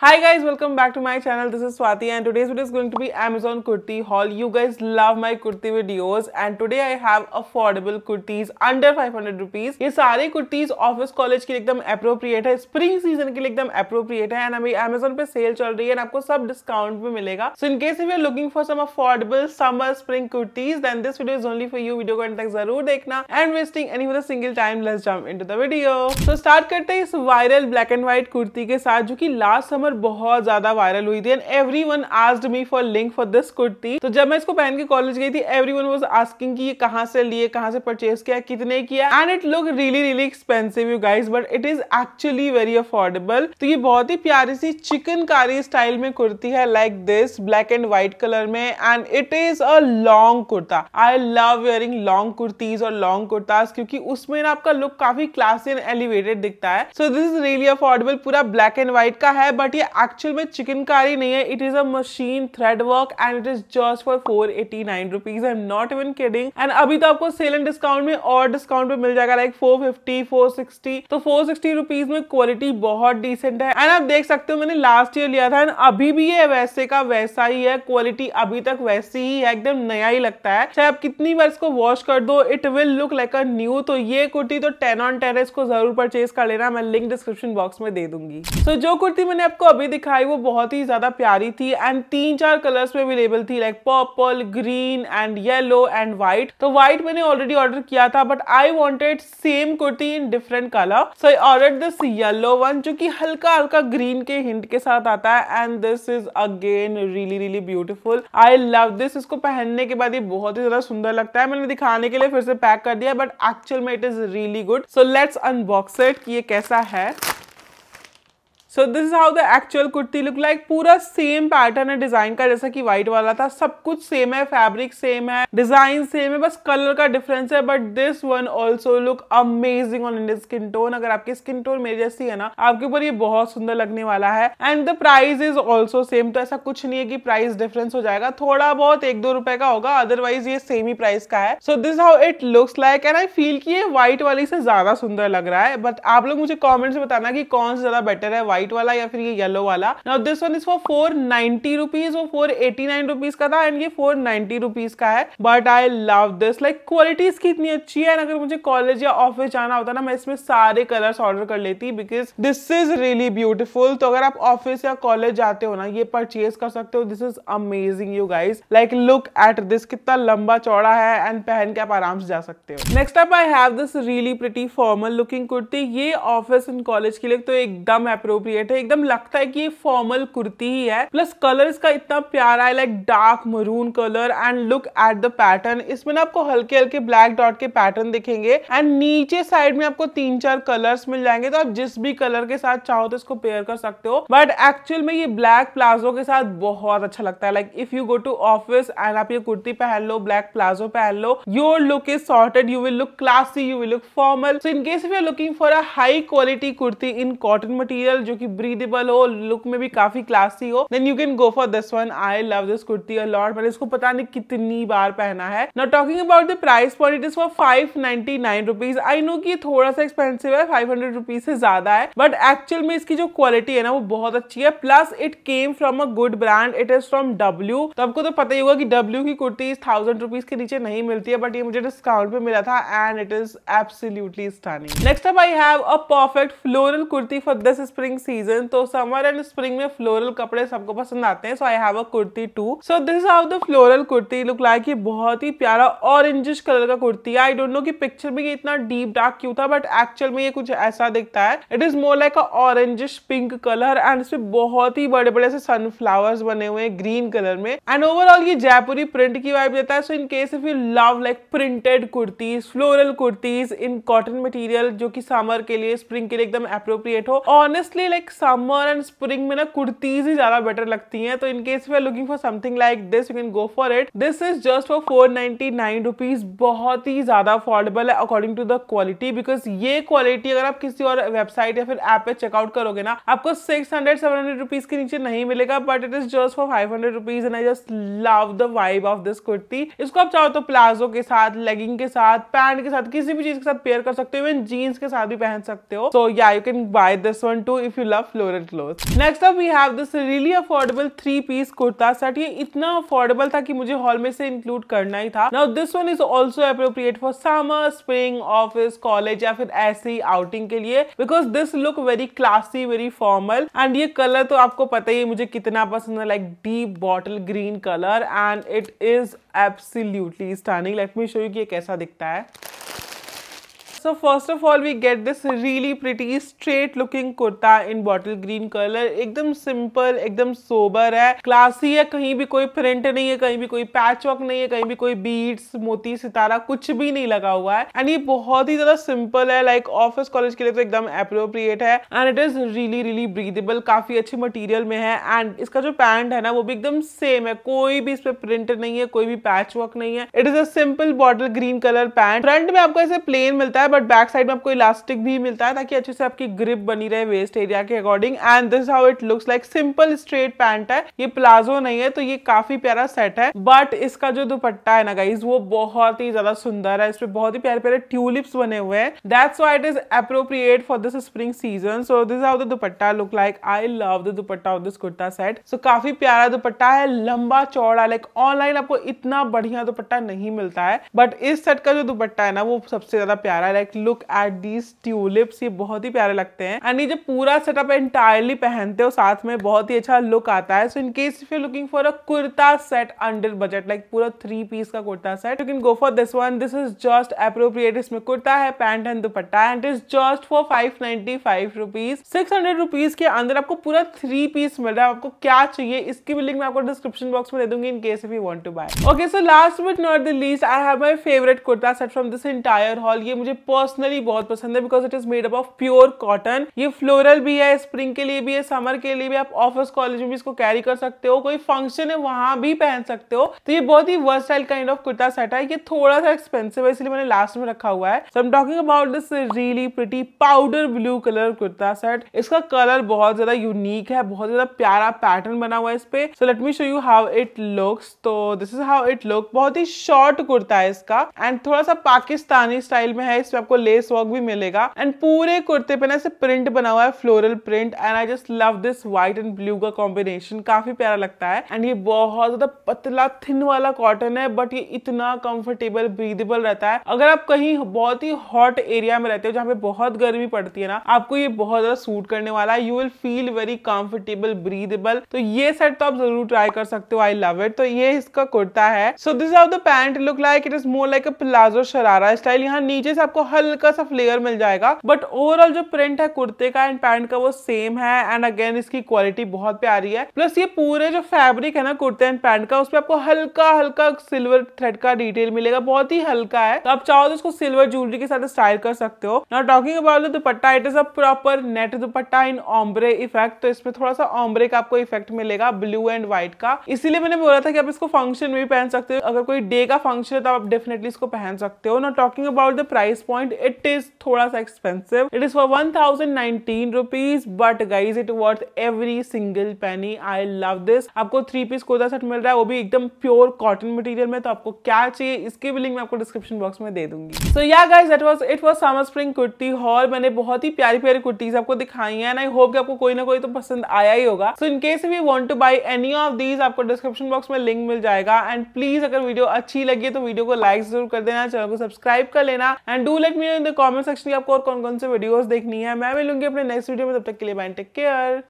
Hi guys, welcome back to my channel. This is Swati and today's video is going to be Amazon kurti haul. You guys love my kurti videos and today I have affordable kurtis under 500 rupees. ये सारे kurtis office college के लिए एकदम appropriate है, spring season के लिए एकदम appropriate है and अभी Amazon पे sale चल रही है और आपको सब discount में मिलेगा. So in case if you are looking for some affordable summer spring kurtis, then this video is only for you. Video को end तक जरूर देखना and wasting any other single time, let's jump into the video. So start करते हैं इस viral black and white kurti के साथ जो कि last summer पर बहुत ज्यादा वायरल हुई थी and every one asked me for link for this kurti तो जब मैं इसको पहन के कॉलेज गई थी एवरी वन वॉज आस्किंग की ये कहाँ से लिए कहाँ से परचेज किया कितने किया and it look really really expensive you guys but it is actually very affordable तो ये बहुत ही प्यारी सी चिकनकारी स्टाइल में कुर्ती है like this black and white colour में and it is a long kurta I love wearing long kurtis और लॉन्ग कुर्ताज क्योंकि उसमें ना आपका लुक काफी क्लासी एंड एलिवेटेड दिखता है so this is really affordable पूरा ब्लैक एंड व्हाइट का है बट ये एक्चुअल में चिकनकारी नहीं है it is a machine thread work and it is just for four eighty nine rupees I am not even kidding and अभी तो आपको सेल एंड डिस्काउंट में और डिस्काउंट में मिल जाएगा like four fifty four sixty तो फोर सिक्सटी रुपीज में क्वालिटी बहुत डिसेंट है एंड आप देख सकते हो मैंने लास्ट ईयर लिया था एंड अभी भी ये वैसे का वैसा ही है क्वालिटी अभी तक वैसी ही है एकदम नया ही लगता है चाहे आप कितनी बार इसको वॉश कर दो it will look like a new तो ये कुर्ती तो टेन ऑन टेन इसको जरूर परचेज कर लेना मैं लिंक डिस्क्रिप्शन बॉक्स में दे दूंगी तो so, जो कुर्ती मैंने आपको अभी दिखाई वो बहुत ही ज़्यादा प्यारी थी एंड तीन चार कलर्स में अवेलेबल थी like purple green and yellow and white तो व्हाइट मैंने ऑलरेडी ऑर्डर किया था but I wanted same kurti in different colour so I order this yellow one जो की हल्का हल्का ग्रीन के हिंट के साथ आता है and this is again really really beautiful I love this इसको पहनने के बाद ये बहुत ही ज़्यादा सुंदर लगता है मैंने दिखाने के लिए फिर से पैक कर दिया बट एक्चुअल में it is really good so let's unbox it ये कैसा है so this is how the actual kurti look like पूरा सेम पैटर्न है डिजाइन का जैसा कि व्हाइट वाला था सब कुछ सेम है फैब्रिक सेम है डिजाइन सेम है बस कलर का डिफरेंस है but this one also look amazing on Indian skin tone अगर आपकी स्किन टोन मेरी जैसी है ना आपके ऊपर ये बहुत सुंदर लगने वाला है and the price is also same तो ऐसा कुछ नहीं है कि प्राइस डिफरेंस हो जाएगा थोड़ा बहुत एक दो रुपए का होगा अदरवाइज ये सेम ही प्राइस का है so this how it looks like and I feel की ये व्हाइट वाली से ज्यादा सुंदर लग रहा है बट आप लोग मुझे कॉमेंट्स बताना की कौन सा ज्यादा बेटर है व्हाइट व्हाइट वाला या फिर ये येलो वाला now this one is for four ninety rupees और फोर एटी नाइन रुपीज का था एंड ये फोर नाइनटी रुपीज का है but I love this like quality इसकी इतनी अच्छी है अगर मुझे कॉलेज या ऑफिस जाना होता ना मैं इसमें सारे कलर्स ऑर्डर कर लेती because this is really beautiful तो अगर आप ऑफिस या कॉलेज जाते हो ना ये परचेज कर सकते हो this is amazing you guys like look at this कितना लंबा चौड़ा है एंड पहन के आप आराम से जा सकते हो नेक्स्ट आप I have this really pretty formal looking kurti ये ऑफिस एंड कॉलेज के लिए तो एकदम अप्रोप अप्रोप्रिएट है एकदम लगता है कि ये फॉर्मल कुर्ती ही है प्लस कलर इसका इतना प्यारा है like dark maroon colour and look at the pattern इसमें ना आपको हल्के हल्के ब्लैक डॉट के पैटर्न दिखेंगे एंड नीचे साइड में आपको तीन चार कलर्स मिल जाएंगे तो आप जिस भी कलर के साथ चाहो तो इसको पेयर कर सकते हो बट एक्चुअल में ये ब्लैक प्लाजो के साथ बहुत अच्छा लगता है like if you go to office and आप ये कुर्ती पहन लो ब्लैक प्लाजो पहन लो your look is sorted you will look classy you will look formal so in case if you looking for a high quality kurti in cotton material जो कि breathable हो look में भी काफी क्लासी हो then you can go for this one I love this kurti a lot मैंने इसको पता नहीं कितनी बार पहना है not talking about the price point it is for five ninety nine rupees I know की थोड़ा सा एक्सपेंसिव है फाइव हंड्रेड रुपीज से ज्यादा है बट एक्चुअल में इसकी जो क्वालिटी है ना वो बहुत अच्छी है plus it came from a good brand it is from W तो आपको तो पता ही होगा कि डब्ल्यू की कुर्ती थाउजेंड रुपीज के नीचे नहीं मिलती है बट ये मुझे डिस्काउंट पे मिला था and it is absolutely stunning next up I have a perfect floral kurti for this spring season तो समर एंड स्प्रिंग में फ्लोरल कपड़े सबको पसंद आते हैं so I have a kurti too so this how the floral kurti look like ये बहुत ही प्यारा ऑरेंजिश कलर का कुर्ती है आई डोंट नो कि पिक्चर में ये इतना डीप डार्क क्यों था बट एक्चुअल में ये कुछ ऐसा दिखता है it is more like a orangish pink colour and इसमें बहुत ही बड़े बड़े से सनफ्लावर्स बने हुए हैं ग्रीन कलर में एंड ओवरऑल ये जयपुरी प्रिंट की वाइब देता है so in case if you love like printed kurtis floral kurtis in cotton material जो कि समर के लिए स्प्रिंग के लिए एकदम अप्रोप्रिएट हो honestly like summer and spring में ना कुर्तीज ही ज्यादा बेटर लगती हैं तो in case you are looking for something like this you can go for it this is just for four ninety nine rupees बहुत ही ज्यादा अफोर्डेबल है according to the quality because ये क्वालिटी अगर आप किसी और वेबसाइट या फिर ऐप पे चेकआउट करोगे ना आपको six hundred seven hundred rupees के नीचे नहीं मिलेगा but it is just for five hundred rupees and I just love the vibe of this kurti इसको आप चाहो तो प्लाजो के साथ लेगिंग के साथ पैंट के साथ किसी भी चीज के साथ पेयर कर सकते हो इवन जीन्स के साथ भी पहन सकते हो so yeah you can buy this one too if you love floral clothes. Next up we have this really affordable three piece kurta set. ये इतना affordable था कि मुझे हॉल में से include करना ही था. Now this one is also appropriate for summer, spring, office, college या फिर ऐसी outing के लिए because this look very classy, very formal and ये color तो आपको पता ही मुझे कितना पसंद है like deep bottle green color and it is absolutely stunning. Let me show you कि ये कैसा दिखता है. So first of all we get this really pretty straight looking kurta in bottle green colour एकदम सिंपल एकदम सोबर है classy है कहीं भी कोई प्रिंट नहीं है कहीं भी कोई पैच वर्क नहीं है कहीं भी कोई बीट्स मोती सितारा कुछ भी नहीं लगा हुआ है एंड ये बहुत ही ज्यादा सिंपल है लाइक ऑफिस कॉलेज के लिए तो एकदम अप्रोप्रिएट है and it is really really breathable काफी अच्छे मटेरियल में है एंड इसका जो पैंट है ना वो भी एकदम सेम है कोई भी इस पर प्रिंट नहीं है कोई भी पैच वर्क नहीं है it is a simple bottle green colour pant front में आपको ऐसे प्लेन मिलता है है बट बैक साइड में आपको इलास्टिक भी मिलता है ताकि अच्छे से आपकी ग्रिप बनी रहे वेस्ट एरिया के according and this how it looks like simple straight pant है ये प्लाजो नहीं है तो ये काफी प्यारा सेट है बट इसका जो दुपट्टा है ना गाइज वो बहुत ही ज्यादा सुंदर है इसमें बहुत ही प्यारे प्यारे ट्यूलिप्स बने हुए हैं that's why it is appropriate for this spring season so this how the dupatta look like I love the dupatta of this kurta set so काफी प्यारा दुपट्टा है लंबा चौड़ा लाइक ऑनलाइन आपको इतना बढ़िया दुपट्टा नहीं मिलता है बट इस सेट का जो दुपट्टा है ना वो सबसे ज्यादा प्यारा है direct look at these tulips ये बहुत ही प्यारे लगते हैं एंड ये जब पूरा सेटअप एंटायरली पहनते हो साथ में बहुत ही अच्छा लुक आता है so in case if you looking for a kurta set under budget like पूरा थ्री पीस का kurta set you can go for this one this is just appropriate इसमें कुर्ता है pant and dupatta and is just for five ninety five rupees six hundred rupees के अंदर आपको पूरा three piece मिल रहा है आपको क्या चाहिए इसकी भी लिंक मैं आपको डिस्क्रिप्शन बॉक्स में दे दूंगी in case if you want to buy okay so last but not the least I have my favourite kurta set from this entire haul ये मुझे पर्सनली बहुत पसंद है because it is made up of pure cotton ये floral भी है spring के लिए भी है समर के लिए भी आप ऑफिस कॉलेज में भी इसको कैरी कर सकते हो कोई फंक्शन है वहां भी पहन सकते हो तो ये बहुत ही versatile kind of kurta set है ये थोड़ा सा एक्सपेंसिव है इसलिए मैंने लास्ट में रखा हुआ है so am talking about this really pretty powder blue colour kurta set इसका कलर बहुत ज्यादा यूनिक है बहुत ज्यादा प्यारा पैटर्न बना हुआ है इस पे so let me show you how it looks तो this is how it look बहुत ही शॉर्ट कुर्ता है इसका एंड थोड़ा सा पाकिस्तानी स्टाइल में है इस आपको लेस वर्क भी मिलेगा एंड पूरे कुर्ते पे ना ऐसे प्रिंट बना हुआ है floral print and I just love this white and blue का कॉम्बिनेशन काफी प्यारा लगता है एंड ये बहुत ज्यादा पतला थिन वाला कॉटन है बट ये इतना कंफर्टेबल ब्रीदेबल रहता है अगर आप कहीं बहुत ही हॉट एरिया में रहते हो जहाँ पे बहुत गर्मी पड़ती है ना आपको ये बहुत ज्यादा सूट करने वाला है you will feel very comfortable breathable तो ये सेट तो आप जरूर ट्राई कर सकते हो आई लव इट तो ये इसका कुर्ता है so this are the pant look like it is more like a palazzo sharara style यहाँ नीचे से आपको हल्का सा फ्लेयर मिल जाएगा बट ओवरऑल जो प्रिंट है कुर्ते का एंड पैंट का वो सेम है एंड अगेन इसकी क्वालिटी बहुत प्यारी है प्लस ये पूरे जो फैब्रिक है ना कुर्ते एंड पैंट का उसमें आपको हल्का हल्का सिल्वर थ्रेड का डिटेल मिलेगा बहुत ही हल्का है तो आप चाहो तो उसको सिल्वर ज्वेलरी के साथ स्टाइल कर सकते हो not talking about dupatta it is a proper net dupatta in ombre effect तो इसमें थोड़ा सा ऑम्ब्रे का आपको इफेक्ट मिलेगा ब्लू एंड व्हाइट का इसीलिए मैंने बोला था कि आप इसको फंक्शन में भी पहन सकते हो अगर कोई डे का फंक्शन है तो आप डेफिनेटली इसको पहन सकते हो not talking about the price point point it is thoda sa expensive it is for 1019 rupees but guys it worth every single penny I love this आपको थ्री पीस कोदा सेट मिल रहा है वो भी एकदम प्योर कॉटन मटेरियल में तो आपको क्या चाहिए इसकी भी लिंक मैं आपको डिस्क्रिप्शन बॉक्स में दे दूंगी so yeah guys it was it was summer spring kurti haul मैंने बहुत ही प्यारी प्यारी कुर्तीज आपको दिखाई है एंड आई होप आपको कोई ना कोई तो पसंद आया ही होगा so in case we want to buy any of these आपको डिस्क्रिप्शन बॉक्स में लिंक मिल जाएगा एंड प्लीज अगर वीडियो अच्छी लगी तो वीडियो को लाइक जरूर कर देना चैनल को सब्सक्राइब कर लेना and do let me in the comment section की आपको और कौन कौन से वीडियोस देखनी है मैं मिलूंगी अपने नेक्स्ट वीडियो में तब तक के लिए बाय टेक केयर